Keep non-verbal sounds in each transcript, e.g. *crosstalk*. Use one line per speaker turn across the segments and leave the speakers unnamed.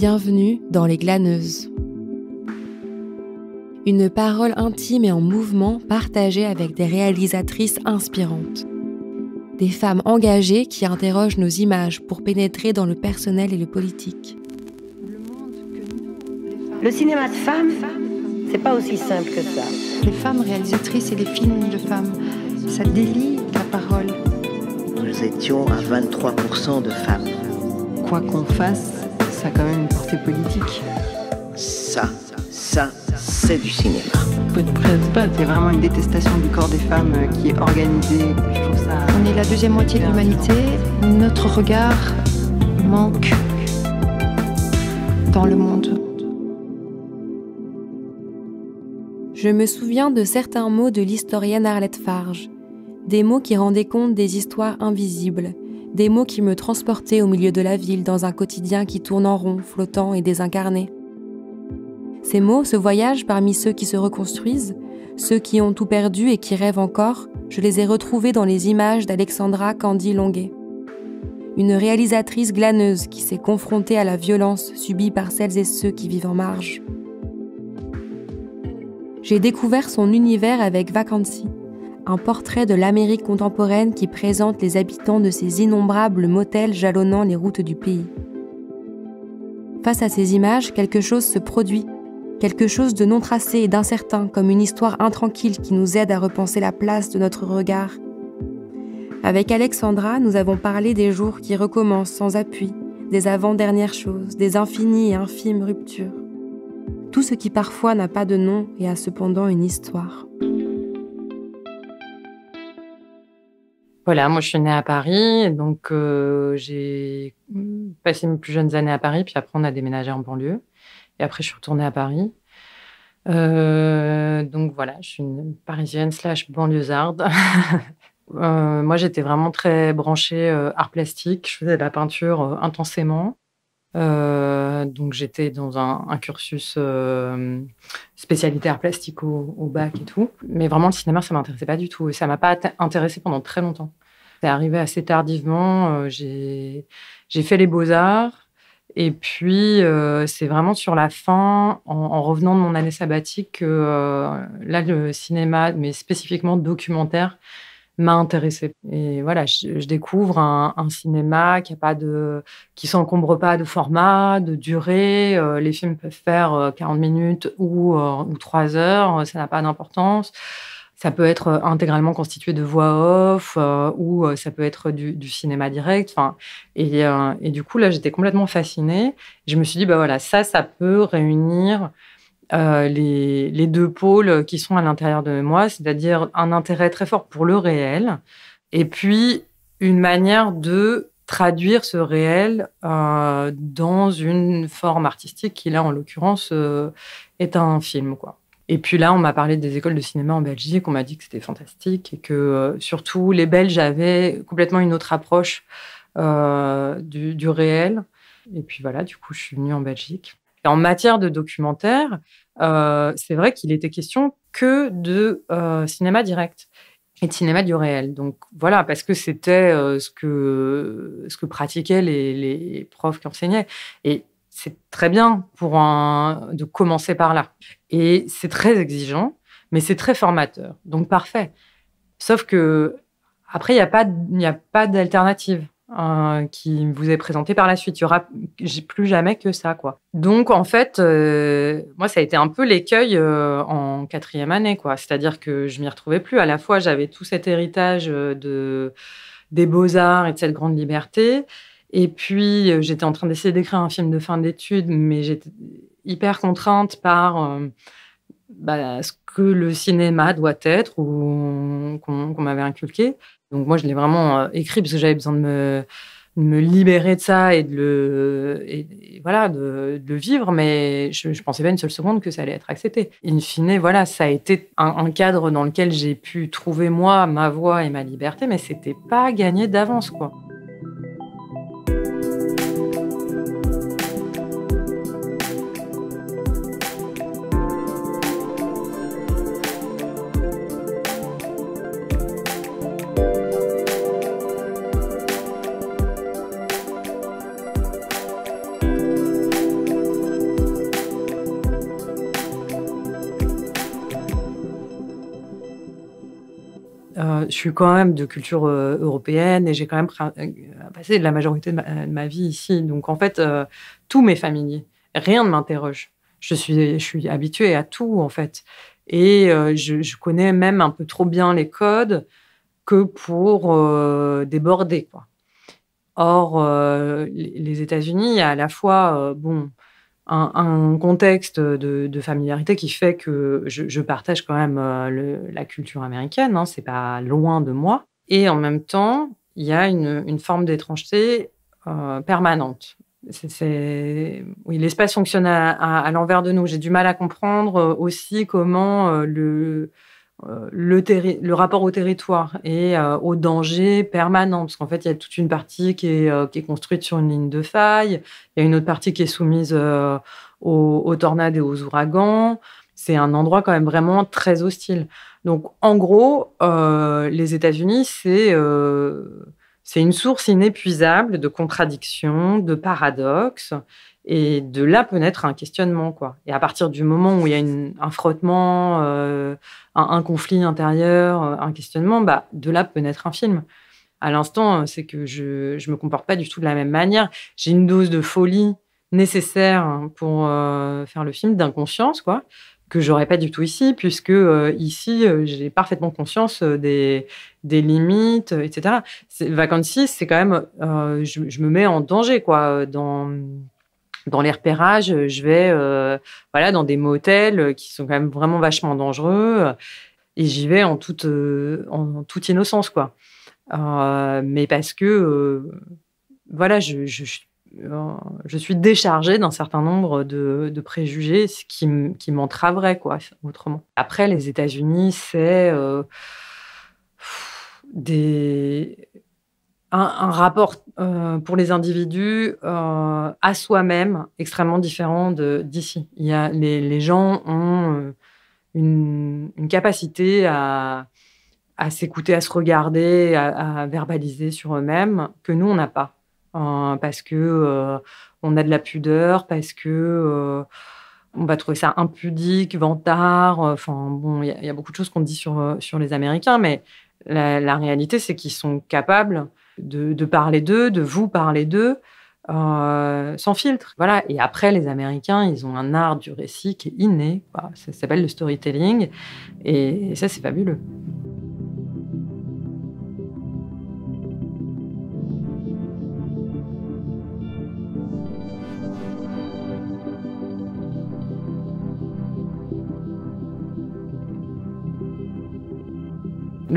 bienvenue dans Les Glaneuses. Une parole intime et en mouvement partagée avec des réalisatrices inspirantes. Des femmes engagées qui interrogent nos images pour pénétrer dans le personnel et le politique. Le cinéma de femmes, c'est pas aussi simple que ça. Les femmes réalisatrices et les films de femmes, ça délie la parole. Nous étions à 23% de femmes. Quoi qu'on fasse, ça a quand même une portée politique. Ça, ça, c'est du cinéma. C'est vraiment une détestation du corps des femmes euh, qui est organisée. On est la deuxième moitié de l'humanité. Notre regard manque dans le monde. Je me souviens de certains mots de l'historienne Arlette Farge, des mots qui rendaient compte des histoires invisibles, des mots qui me transportaient au milieu de la ville dans un quotidien qui tourne en rond, flottant et désincarné. Ces mots, ce voyage parmi ceux qui se reconstruisent, ceux qui ont tout perdu et qui rêvent encore, je les ai retrouvés dans les images d'Alexandra Candy Longuet. Une réalisatrice glaneuse qui s'est confrontée à la violence subie par celles et ceux qui vivent en marge. J'ai découvert son univers avec Vacancy, un portrait de l'Amérique contemporaine qui présente les habitants de ces innombrables motels jalonnant les routes du pays. Face à ces images, quelque chose se produit, quelque chose de non tracé et d'incertain, comme une histoire intranquille qui nous aide à repenser la place de notre regard. Avec Alexandra, nous avons parlé des jours qui recommencent sans appui, des avant-dernières choses, des infinies et infimes ruptures. Tout ce qui parfois n'a pas de nom et a cependant une histoire.
Voilà, moi je suis née à Paris, donc euh, j'ai passé mes plus jeunes années à Paris, puis après on a déménagé en banlieue, et après je suis retournée à Paris. Euh, donc voilà, je suis une parisienne slash banlieusarde. *laughs* euh, moi j'étais vraiment très branchée euh, art plastique, je faisais de la peinture intensément. Euh, donc j'étais dans un, un cursus euh, spécialitaire plastique au, bac et tout. Mais vraiment, le cinéma, ça m'intéressait pas du tout. Et ça m'a pas intéressé pendant très longtemps. C'est arrivé assez tardivement. Euh, j'ai j'ai fait les beaux-arts. Et puis, euh, c'est vraiment sur la fin, en, en, revenant de mon année sabbatique, que là, le cinéma, mais spécifiquement documentaire, m'a intéressé Et voilà, je, découvre un, cinéma qui a pas de, qui s'encombre pas de format, de durée. Euh, les films peuvent faire 40 euh, minutes ou, euh, ou 3 heures, ça n'a pas d'importance. Ça peut être intégralement constitué de voix off ou ça peut être du, cinéma direct. Enfin, et, et, du coup, là, j'étais complètement fascinée. Je me suis dit, bah voilà, ça, ça peut réunir euh, les, deux pôles qui sont à l'intérieur de moi, c'est-à-dire un intérêt très fort pour le réel et puis une manière de traduire ce réel euh, dans une forme artistique qui, là, en l'occurrence, euh, est un film, quoi. Et puis là, on m'a parlé des écoles de cinéma en Belgique, on m'a dit que c'était fantastique et que surtout les Belges avaient complètement une autre approche du, du réel. Et puis voilà, du coup, je suis venue en Belgique en matière de documentaire, euh, c'est vrai qu'il était question que de euh, cinéma direct et de cinéma du réel. Donc voilà, parce que c'était euh, ce, que, ce que pratiquaient les, les profs qui enseignaient. Et c'est très bien pour de commencer par là. Et c'est très exigeant, mais c'est très formateur. Donc parfait. Sauf que après, il n'y a pas, y a pas d'alternative. Hein, qui vous est présenté par la suite. Il y aura plus jamais que ça, quoi. Donc en fait, euh, moi ça a été un peu l'écueil euh, en quatrième année, quoi. C'est-à-dire que je m'y retrouvais plus. À la fois j'avais tout cet héritage euh, de des beaux arts et de cette grande liberté, et puis j'étais en train d'essayer d'écrire un film de fin d'études, mais j'étais hyper contrainte par bah, ce que le cinéma doit être ou qu'on m'avait inculqué. Donc moi, je l'ai vraiment euh, écrit parce que j'avais besoin de me, me, libérer de ça et de le, voilà, de, vivre, mais je ne pensais pas une seule seconde que ça allait être accepté. In fine, voilà, ça a été un, un cadre dans lequel j'ai pu trouver moi ma voix et ma liberté, mais c'était pas gagné d'avance, quoi. je suis quand même de culture euh, européenne et j'ai quand même euh, passé la majorité euh, de ma, vie ici. Donc en fait, tous mes familiers, rien ne m'interroge. Je suis, je suis habituée à tout en fait. Et je, connais même un peu trop bien les codes que pour déborder. Quoi. Or, les États-Unis, à la fois, bon, un, contexte de, familiarité qui fait que je, partage quand même euh, la culture américaine, hein, c'est pas loin de moi. Et en même temps, il y a une, forme d'étrangeté euh, permanente. C'est, Oui, l'espace fonctionne à l'envers de nous. J'ai du mal à comprendre euh, aussi comment le euh, le, rapport au territoire et euh, au danger permanent, parce qu'en fait, il y a toute une partie euh, qui est, construite sur une ligne de faille, il y a une autre partie qui est soumise aux, tornades et aux ouragans. C'est un endroit quand même vraiment très hostile. Donc, en gros, les États-Unis, c'est une source inépuisable de contradictions, de paradoxes, et de là peut naître un questionnement, quoi. Et à partir du moment où il y a un frottement, euh, un, conflit intérieur, euh, un questionnement, bah, de là peut naître un film. À l'instant, euh, c'est que je ne me comporte pas du tout de la même manière. J'ai une dose de folie nécessaire hein, pour faire le film, d'inconscience, quoi, que j'aurais pas du tout ici, puisque ici, j'ai parfaitement conscience des, des limites, etc. Vacancy, c'est quand même, je, je, me mets en danger, quoi, dans dans les repérages, euh, je vais euh, voilà dans des motels euh, qui sont quand même vraiment vachement dangereux et j'y vais en toute en toute innocence quoi. mais parce que voilà, je, je, suis déchargée d'un certain nombre de, préjugés, ce qui, qui m'entraverait quoi autrement. Après les États-Unis, c'est des un, rapport euh, pour les individus euh, à soi-même extrêmement différent d'ici. Les, les gens ont euh, une, capacité à, s'écouter, à se regarder, à, verbaliser sur eux-mêmes que nous, on n'a pas. parce que on a de la pudeur, parce que on va trouver ça impudique, vantard. Enfin, bon, il y, a beaucoup de choses qu'on dit sur, sur les Américains, mais la, la réalité, c'est qu'ils sont capables de, parler d'eux, de vous parler d'eux, euh, sans filtre. Voilà. Et après, les Américains, ils ont un art du récit qui est inné. Ça s'appelle le storytelling. et ça, c'est fabuleux.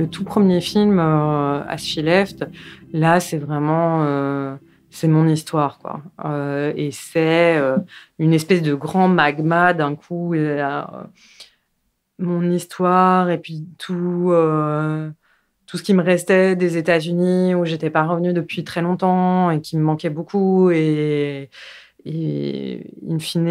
le tout premier film, As euh, She Left, là, c'est vraiment euh, c'est mon histoire, quoi. Euh, et c'est une espèce de grand magma d'un coup. mon histoire et puis tout, tout ce qui me restait des États-Unis où j'étais pas revenue depuis très longtemps et qui me manquait beaucoup. Et, et in fine,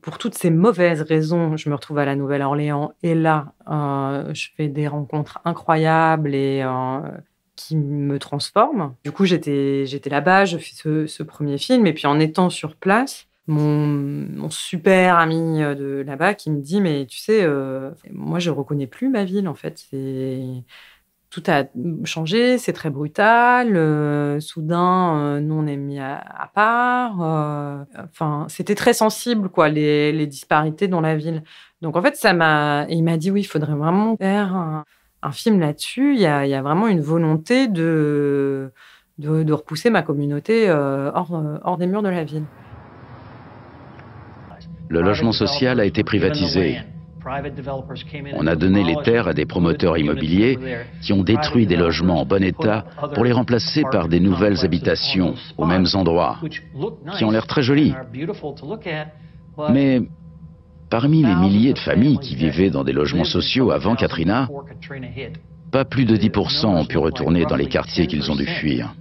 pour toutes ces mauvaises raisons, je me retrouve à la Nouvelle-Orléans et là, euh, je fais des rencontres incroyables et euh, qui me transforment. Du coup, j'étais, j'étais là-bas, je fais ce, premier film et puis en étant sur place, mon, super ami euh, de là-bas qui me dit mais tu sais, moi je reconnais plus ma ville en fait. C'est tout a changé, c'est très brutal. Euh, soudain, euh, nous, on est mis à, part. Euh, enfin, c'était très sensible, quoi, les, disparités dans la ville. Donc, en fait, ça m'a. Il m'a dit, oui, il faudrait vraiment faire un, film là-dessus. Il y, a, vraiment une volonté de, repousser ma communauté hors des murs de la ville.
Le logement social a été privatisé. On a donné les terres à des promoteurs immobiliers qui ont détruit des logements en bon état pour les remplacer par des nouvelles habitations aux mêmes endroits, qui ont l'air très jolies. Mais parmi les milliers de familles qui vivaient dans des logements sociaux avant Katrina, pas plus de 10% ont pu retourner dans les quartiers qu'ils ont dû fuir.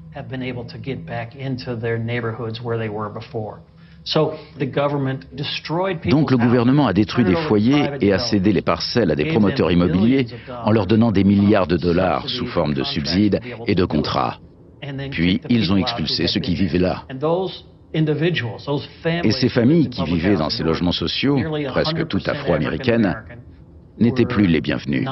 Donc le gouvernement a détruit des foyers et a cédé les parcelles à des promoteurs immobiliers en leur donnant des milliards de dollars sous forme de subsides et de contrats. Puis ils ont expulsé ceux qui vivaient là. Et ces familles qui vivaient dans ces logements sociaux, presque toutes afro-américaines, n'étaient plus les bienvenues.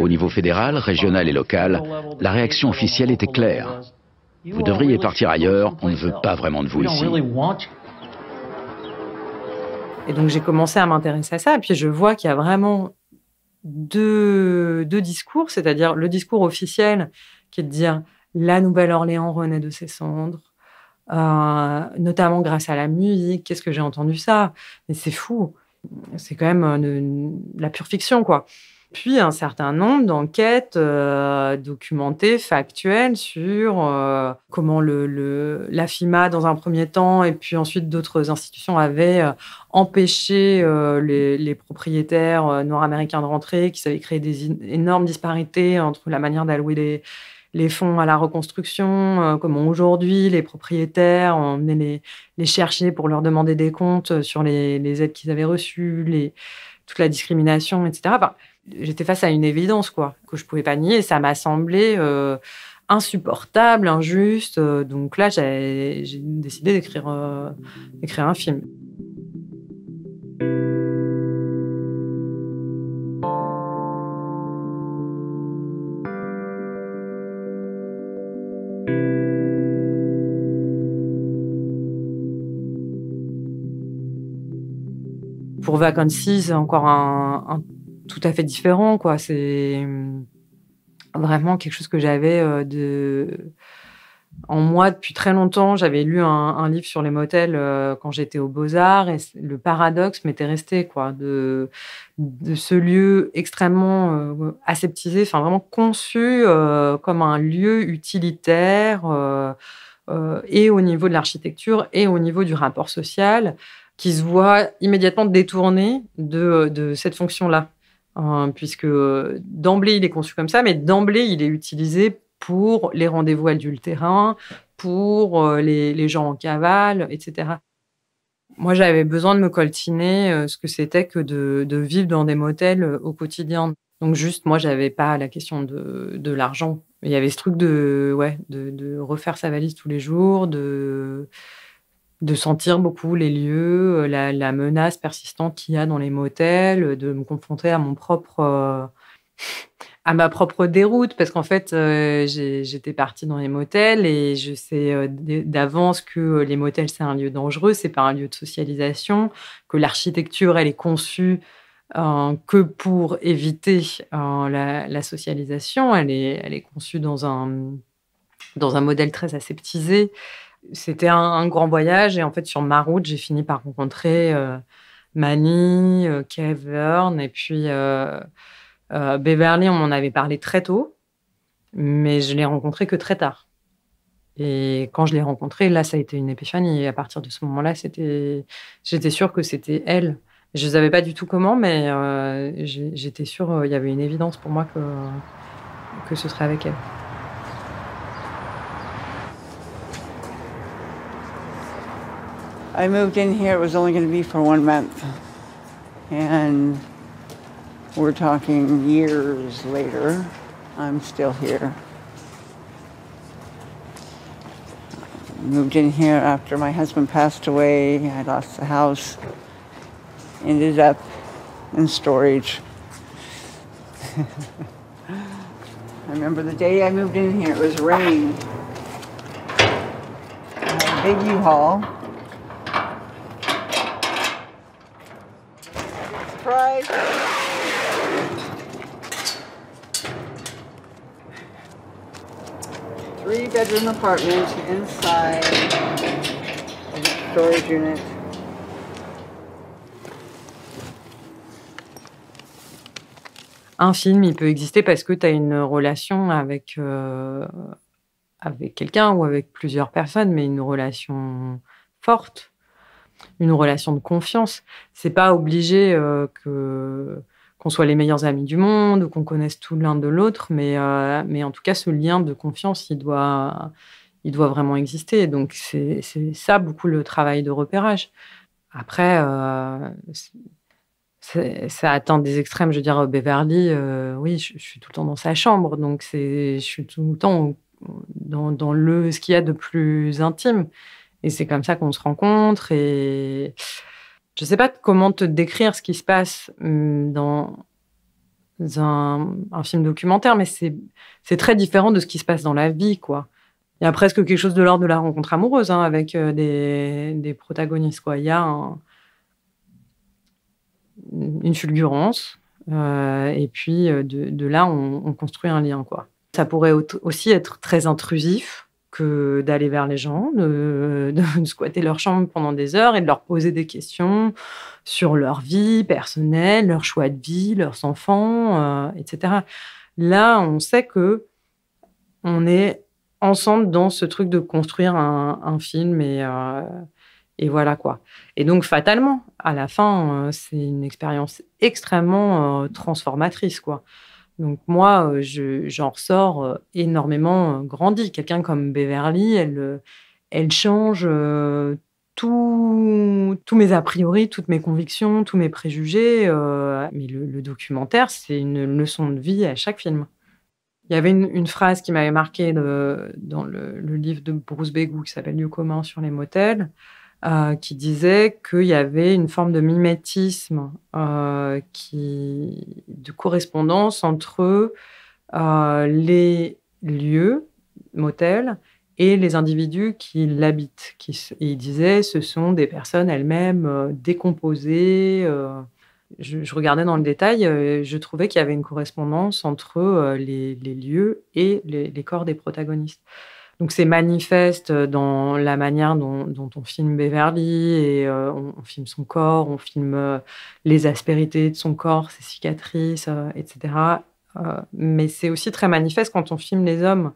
Au niveau fédéral, régional et local, la réaction officielle était claire. Vous devriez partir ailleurs, on ne veut pas vraiment de vous ici.
Et donc j'ai commencé à m'intéresser à ça, et puis je vois qu'il y a vraiment deux, discours, c'est-à-dire le discours officiel qui est de dire la Nouvelle-Orléans renaît de ses cendres, euh, notamment grâce à la musique. Qu'est-ce que j'ai entendu ça Mais c'est fou. C'est quand même euh, la pure fiction, quoi puis un certain nombre d'enquêtes euh, documentées, factuelles sur euh, comment la FIMA, dans un premier temps, et puis ensuite d'autres institutions avaient euh, empêché les, propriétaires noirs américains de rentrer, qui avaient créé des énormes disparités entre la manière d'allouer les, fonds à la reconstruction, comment aujourd'hui les propriétaires, ont les, les, chercher pour leur demander des comptes sur les, aides qu'ils avaient reçues, toute la discrimination, etc j'étais face à une évidence, quoi, que je pouvais pas nier. et Ça m'a semblé euh, insupportable, injuste. Euh, donc là, j'ai décidé d'écrire euh, un film. Pour c'est encore un, un tout à fait différent, quoi. C'est mm, vraiment quelque chose que j'avais euh, de en moi depuis très longtemps. J'avais lu un, livre sur les motels euh, quand j'étais au Beaux-Arts et le paradoxe m'était resté, quoi, de, de ce lieu extrêmement euh, aseptisé, enfin vraiment conçu comme un lieu utilitaire et au niveau de l'architecture et au niveau du rapport social qui se voit immédiatement détourné de cette fonction-là. Hein, puisque euh, d'emblée, il est conçu comme ça, mais d'emblée, il est utilisé pour les rendez-vous adultérins, pour euh, les, gens en cavale, etc. Moi, j'avais besoin de me coltiner euh, ce que c'était que de, vivre dans des motels au quotidien. Donc juste, moi, j'avais pas la question de, l'argent. Il y avait ce truc de, de refaire sa valise tous les jours, de de sentir beaucoup les lieux, euh, la, menace persistante qu'il y a dans les motels, de me confronter à mon propre euh, *laughs* à ma propre déroute parce qu'en fait euh, j'étais partie dans les motels et je sais d'avance que les motels c'est un lieu dangereux, c'est pas un lieu de socialisation, que l'architecture elle est conçue que pour éviter la, la, socialisation, elle est, elle est conçue dans un, dans un modèle très aseptisé, c'était un, grand voyage. Et en fait, sur ma route, j'ai fini par rencontrer Manny, euh, euh et puis euh, euh, Beverly, on m'en avait parlé très tôt, mais je l'ai rencontré que très tard. Et quand je l'ai rencontré, là, ça a été une épiphanie. Et à partir de ce moment-là, c'était, j'étais sûre que c'était elle. Je ne savais pas du tout comment, mais j'étais sûre, il y avait une évidence pour moi que ce serait avec elle.
I moved in here, it was only going to be for one month. And we're talking years later, I'm still here. Moved in here after my husband passed away, I lost the house, ended up in storage. *laughs* I remember the day I moved in here, it was raining. big U-Haul
Un film, il peut exister parce que tu as une relation avec, euh, avec quelqu'un ou avec plusieurs personnes, mais une relation forte, une relation de confiance. C'est pas obligé euh, que qu'on soit les meilleurs amis du monde ou qu'on connaisse tout l'un de l'autre, mais, euh, mais en tout cas, ce lien de confiance, il doit, il doit vraiment exister. Donc, c'est ça beaucoup le travail de repérage. Après, euh, ça atteint des extrêmes. Je veux dire, Beverly, euh, oui, je, suis tout le temps dans sa chambre, donc je suis tout le temps dans, le, ce qu'il y a de plus intime. Et c'est comme ça qu'on se rencontre. Et. Je ne sais pas comment te décrire ce qui se passe hum, dans un, film documentaire, mais c'est très différent de ce qui se passe dans la vie, quoi. Il y a presque quelque chose de l'ordre de la rencontre amoureuse hein, avec euh, des, protagonistes, quoi. Il y a une fulgurance, euh, et puis euh, de, là, on, on, construit un lien, quoi. Ça pourrait aussi être très intrusif, que d'aller vers les gens, *laughs* de, squatter leur chambre pendant des heures et de leur poser des questions sur leur vie personnelle, leur choix de vie, leurs enfants, euh, etc. Là, on sait que on est ensemble dans ce truc de construire un, film euh, et, voilà quoi. Et donc fatalement, à la fin, euh, c'est une expérience extrêmement transformatrice quoi. Donc moi, euh, j'en ressors euh, énormément euh, grandi. Quelqu'un comme Beverly, elle, change tout, tous mes a priori, toutes mes convictions, tous mes préjugés. mais le, documentaire, c'est une leçon de vie à chaque film. Il y avait une, phrase qui m'avait marquée dans le, livre de Bruce Begou qui s'appelle commun sur les motels. Euh, qui disait qu'il y avait une forme de mimétisme euh, de correspondance entre euh, les lieux, motels, et les individus qui l'habitent. il disait ce sont des personnes elles-mêmes décomposées. Je, regardais dans le détail, je trouvais qu'il y avait une correspondance entre les, lieux et les corps des protagonistes. Donc c'est manifeste euh, dans la manière dont, on filme Beverly et euh, on, filme son corps, on filme euh, les aspérités de son corps, ses cicatrices, etc. mais c'est aussi très manifeste quand on filme les hommes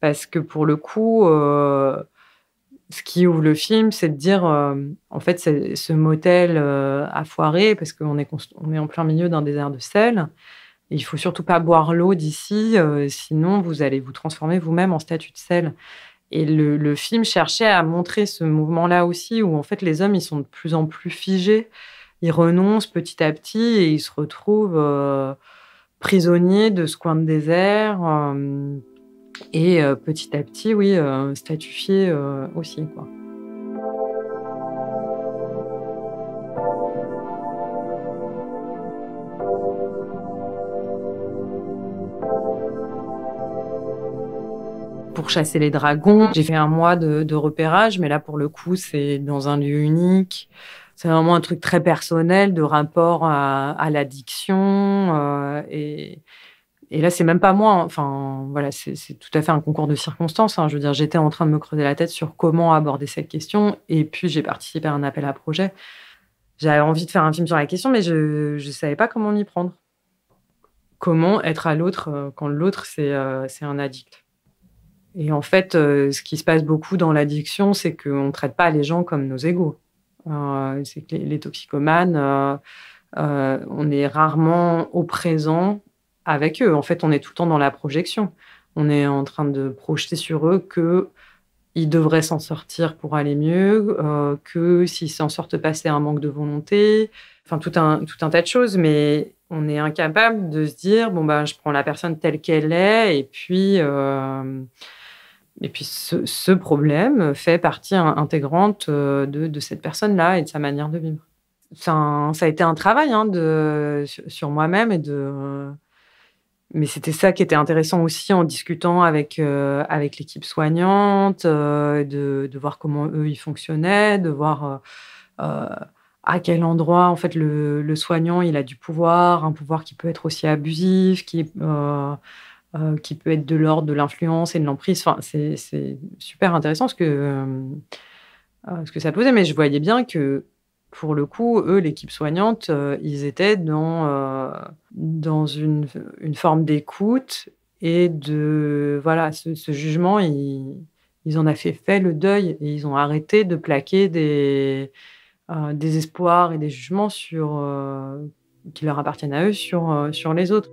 parce que pour le coup, ce qui ouvre le film, c'est de dire en fait ce motel a foiré parce qu'on est, est en plein milieu d'un désert de sel. Il faut surtout pas boire l'eau d'ici, euh, sinon vous allez vous transformer vous-même en statue de sel. Et le, film cherchait à montrer ce mouvement-là aussi, où en fait les hommes ils sont de plus en plus figés, ils renoncent petit à petit et ils se retrouvent euh, prisonniers de ce coin de désert euh, et petit à petit, oui, statufiés aussi, quoi. pour chasser les dragons. J'ai fait un mois de, repérage, mais là, pour le coup, c'est dans un lieu unique. C'est vraiment un truc très personnel de rapport à, l'addiction. Euh, et, là, c'est même pas moi. Hein. Enfin, voilà, c'est tout à fait un concours de circonstances. Hein. Je veux dire, j'étais en train de me creuser la tête sur comment aborder cette question. Et puis, j'ai participé à un appel à projet. J'avais envie de faire un film sur la question, mais je ne savais pas comment m'y prendre. Comment être à l'autre euh, quand l'autre, c'est euh, un addict et en fait, euh, ce qui se passe beaucoup dans l'addiction, c'est qu'on ne traite pas les gens comme nos égaux. Euh, c'est que les, toxicomanes, euh, on est rarement au présent avec eux. En fait, on est tout le temps dans la projection. On est en train de projeter sur eux que ils devraient s'en sortir pour aller mieux, que s'ils s'en sortent pas, c'est un manque de volonté, enfin tout un, tout un tas de choses, mais on est incapable de se dire, bon, ben, je prends la personne telle qu'elle est, et puis, et puis ce, problème fait partie intégrante euh, de, cette personne-là et de sa manière de vivre. ça a été un travail hein, de, sur moi-même et de. Mais c'était ça qui était intéressant aussi en discutant avec, euh, avec l'équipe soignante, euh, de, voir comment eux ils fonctionnaient, de voir à quel endroit en fait le, le, soignant il a du pouvoir, un pouvoir qui peut être aussi abusif, qui euh, qui peut être de l'ordre de l'influence et de l'emprise. Enfin, c'est super intéressant ce que, euh, euh, ce que ça posait, mais je voyais bien que pour le coup, eux, l'équipe soignante, ils étaient dans, dans une, forme d'écoute et de. Voilà, ce, jugement, ils, en ont fait, le deuil et ils ont arrêté de plaquer des, des espoirs et des jugements sur, qui leur appartiennent à eux sur, sur les autres.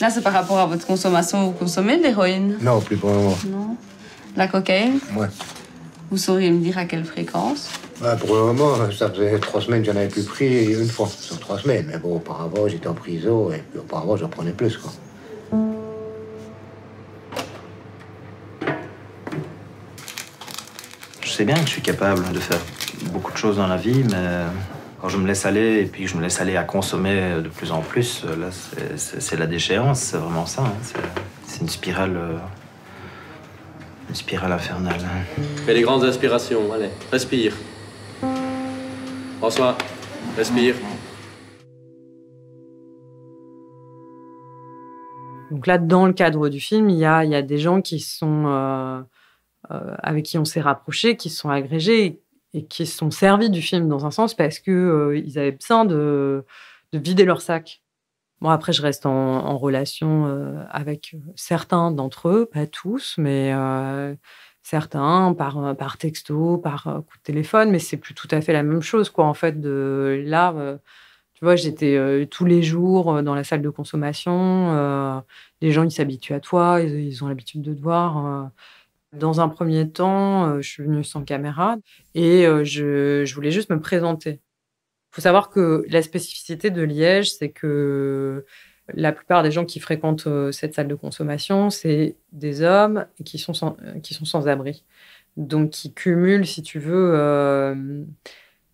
Là, c'est par rapport à votre consommation. Vous consommez de l'héroïne Non, plus pour le moment. Non. La cocaïne Ouais. Vous sauriez me dire à quelle fréquence bah, Pour le moment, ça faisait trois semaines que j'en avais plus pris une fois sur trois semaines. Mais bon, auparavant, j'étais en prison et puis auparavant, j'en prenais plus, quoi.
Je sais bien que je suis capable de faire beaucoup de choses dans la vie, mais quand je me laisse aller et puis je me laisse aller à consommer de plus en plus, euh, là, c'est la déchéance, c'est vraiment ça. Hein. C'est une spirale. Euh, une spirale infernale. Fais les grandes inspirations, allez, respire. François, respire.
Donc là, dans le cadre du film, il y a, il des gens qui sont euh, avec qui on s'est rapproché, qui sont agrégés, et qui se sont servis du film dans un sens parce que euh, ils avaient besoin de, vider leur sac. Bon, après, je reste en, relation euh, avec euh, certains d'entre eux, pas tous, mais certains par, par texto, par coup de téléphone, mais c'est plus tout à fait la même chose, quoi. En fait, de là, tu vois, j'étais tous les jours dans la salle de consommation. les gens, ils s'habituent à toi, ils, ils ont l'habitude de te voir dans un premier temps, euh, je suis venue sans caméra et euh, je, voulais juste me présenter. Il faut savoir que la spécificité de Liège, c'est que la plupart des gens qui fréquentent euh, cette salle de consommation, c'est des hommes qui sont sans, qui sont sans abri. Donc, qui cumulent, si tu veux,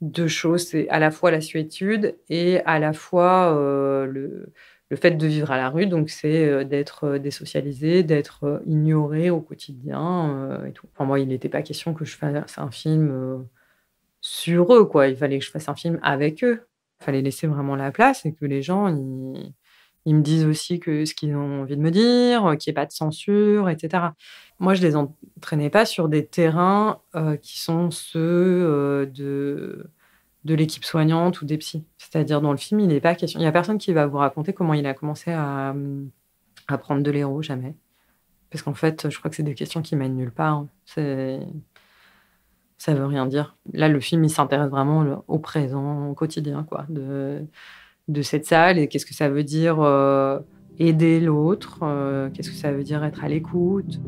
deux choses. C'est à la fois la suétude et à la fois le, le fait de vivre à la rue, donc c'est euh, d'être euh, désocialisé, d'être euh, ignoré au quotidien et tout. moi, il n'était pas question que je fasse un film sur eux, quoi. Il fallait que je fasse un film avec eux. Il fallait laisser vraiment la place et que les gens, ils, me disent aussi que ce qu'ils ont envie de me dire, qu'il n'y ait pas de censure, etc. Moi, je les entraînais pas sur des terrains qui sont ceux de de l'équipe soignante ou des psys. C'est-à-dire, dans le film, il n'est pas question. Il n'y a personne qui va vous raconter comment il a commencé à, à prendre de l'héros, jamais. Parce qu'en fait, je crois que c'est des questions qui mènent nulle part. Hein. C'est ça veut rien dire. Là, le film, il s'intéresse vraiment au présent, au quotidien, quoi, de, de cette salle et qu'est-ce que ça veut dire euh, aider l'autre, euh, qu'est-ce que ça veut dire être à l'écoute.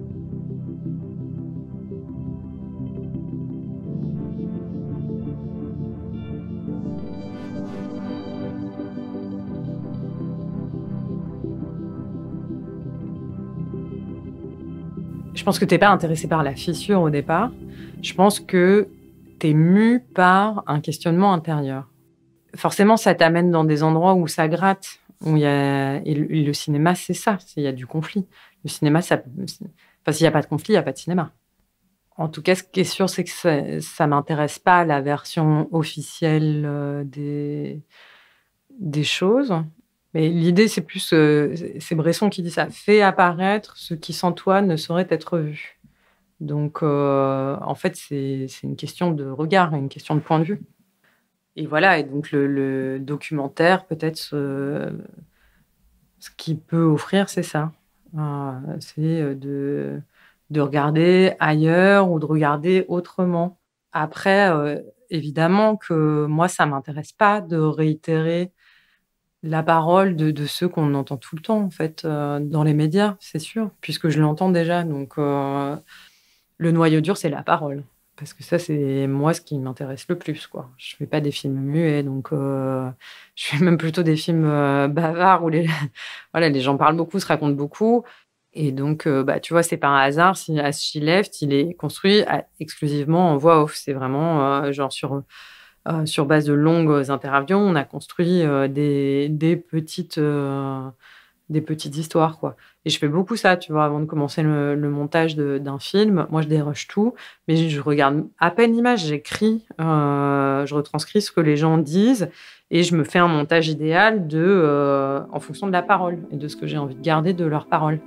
Je pense que t'es pas intéressé par la fissure au départ. Je pense que tu es mu par un questionnement intérieur. Forcément, ça t'amène dans des endroits où ça gratte. Où y a... Et le cinéma, c'est ça. Il y a du conflit. Le cinéma, ça... Enfin, s'il n'y a pas de conflit, il n'y a pas de cinéma. En tout cas, ce qui est sûr, c'est que ça ne m'intéresse pas la version officielle euh, des, des choses. Mais l'idée, c'est plus, euh, c'est Bresson qui dit ça, fait apparaître ce qui sans toi ne saurait être vu. Donc, euh, en fait, c'est une question de regard, une question de point de vue. Et voilà, et donc le, documentaire, peut-être, ce, ce qu'il peut offrir, c'est ça. Euh, c'est de, de, regarder ailleurs ou de regarder autrement. Après, évidemment que moi, ça m'intéresse pas de réitérer la parole de, ceux qu'on entend tout le temps, en fait, euh, dans les médias, c'est sûr, puisque je l'entends déjà. Donc, euh, le noyau dur, c'est la parole. Parce que ça, c'est moi ce qui m'intéresse le plus. Quoi. Je ne fais pas des films muets, donc euh, *laughs* je fais même plutôt des films bavards où *laughs* les, gens parlent beaucoup, se racontent beaucoup. Et donc, bah, tu vois, c'est pas un hasard si As She Left, il est construit exclusivement en voix off. C'est vraiment genre sur euh, sur base de longues interviews, on a construit euh, euh, des, petites, histoires. Et je fais beaucoup ça, tu vois, avant de commencer le, montage d'un film. Moi, je déroche tout, mais je, regarde à peine l'image, j'écris, je retranscris ce que les gens disent et je me fais un montage idéal de, en fonction de la parole et de ce que j'ai envie de garder de leur parole.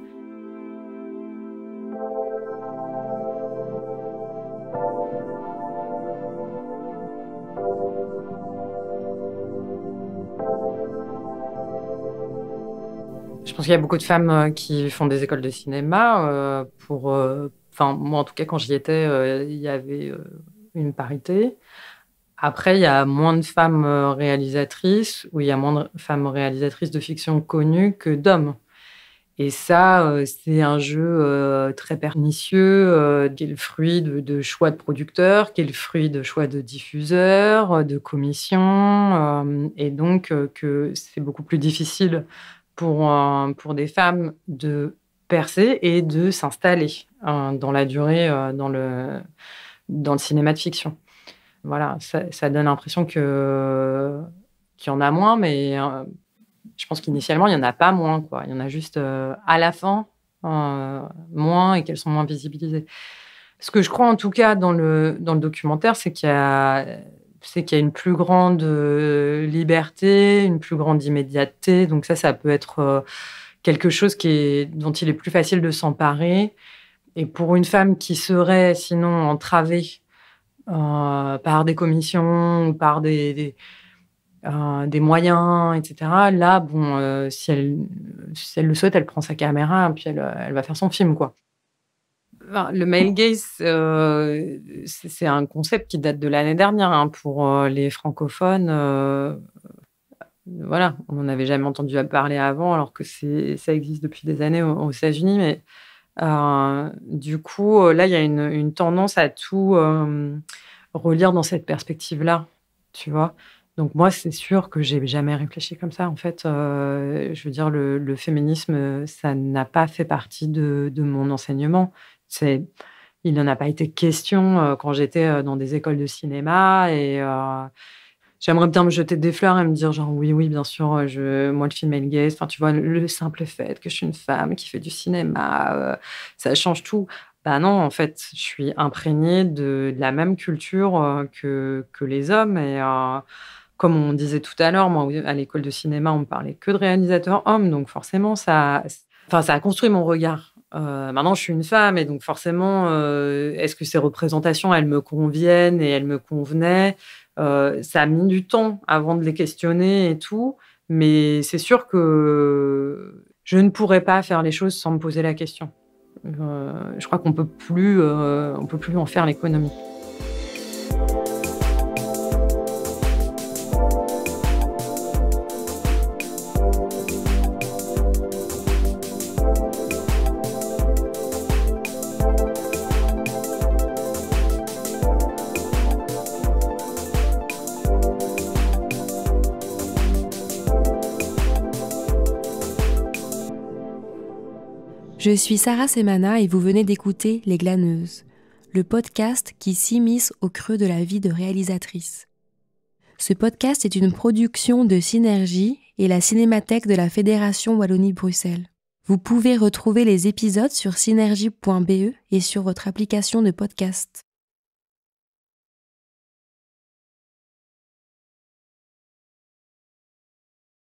Je pense qu'il y a beaucoup de femmes euh, qui font des écoles de cinéma. Euh, pour, euh, enfin, moi, en tout cas, quand j'y étais, il y avait une parité. Après, il y a moins de femmes réalisatrices ou il y a moins de femmes réalisatrices de fiction connues que d'hommes. Et ça, euh, c'est un jeu euh, très pernicieux, euh, qui est le fruit de, choix de producteurs, qui est le fruit de choix de diffuseurs, de commissions, et donc que c'est beaucoup plus difficile pour, pour des femmes de percer et de s'installer hein, dans la durée dans, le, dans le cinéma de fiction. Voilà, ça, ça donne l'impression que qu'il y en a moins, mais hein, je pense qu'initialement, il n'y en a pas moins. Quoi. Il y en a juste euh, à la fin euh, moins et qu'elles sont moins visibilisées. Ce que je crois en tout cas dans le, dans le documentaire, c'est qu'il y a c'est qu'il y a une plus grande euh, liberté, une plus grande immédiateté. Donc ça, ça peut être quelque chose qui est, dont il est plus facile de s'emparer. Et pour une femme qui serait sinon entravée par des commissions ou par des euh, des moyens, etc. Là, bon, euh, si, elle, le souhaite, elle prend sa caméra et puis euh, elle, va faire son film, quoi. le male gaze, c'est un concept qui date de l'année dernière. Hein, pour les francophones, voilà, on avait jamais entendu parler avant, alors que ça existe depuis des années aux, États-Unis. Mais du coup, là, il y a une, une, tendance à tout relire dans cette perspective-là, tu vois donc moi, c'est sûr que j'ai jamais réfléchi comme ça. En fait, euh, je veux dire, le, féminisme, ça n'a pas fait partie de, mon enseignement. C'est, il n'en a pas été question euh, quand j'étais euh, dans des écoles de cinéma et j'aimerais bien me jeter des fleurs et me dire genre oui, oui, bien sûr, je, moi le film est gay. Enfin, tu vois, le simple fait que je suis une femme qui fait du cinéma, ça change tout. Ben non, en fait, je suis imprégnée de, la même culture que, que les hommes et comme on disait tout à l'heure, moi, à l'école de cinéma, on me parlait que de réalisateurs hommes, donc forcément, ça, enfin, ça a construit mon regard. Euh, maintenant, je suis une femme, et donc forcément, euh, est-ce que ces représentations, elles me conviennent et elles me convenaient euh, Ça a mis du temps avant de les questionner et tout, mais c'est sûr que je ne pourrais pas faire les choses sans me poser la question. je crois qu'on peut plus, on peut plus en faire l'économie.
Je suis Sarah Semana et vous venez d'écouter Les Glaneuses, le podcast qui s'immisce au creux de la vie de réalisatrice. Ce podcast est une production de Synergie et la Cinémathèque de la Fédération Wallonie-Bruxelles. Vous pouvez retrouver les épisodes sur synergie.be et sur votre application de
podcast.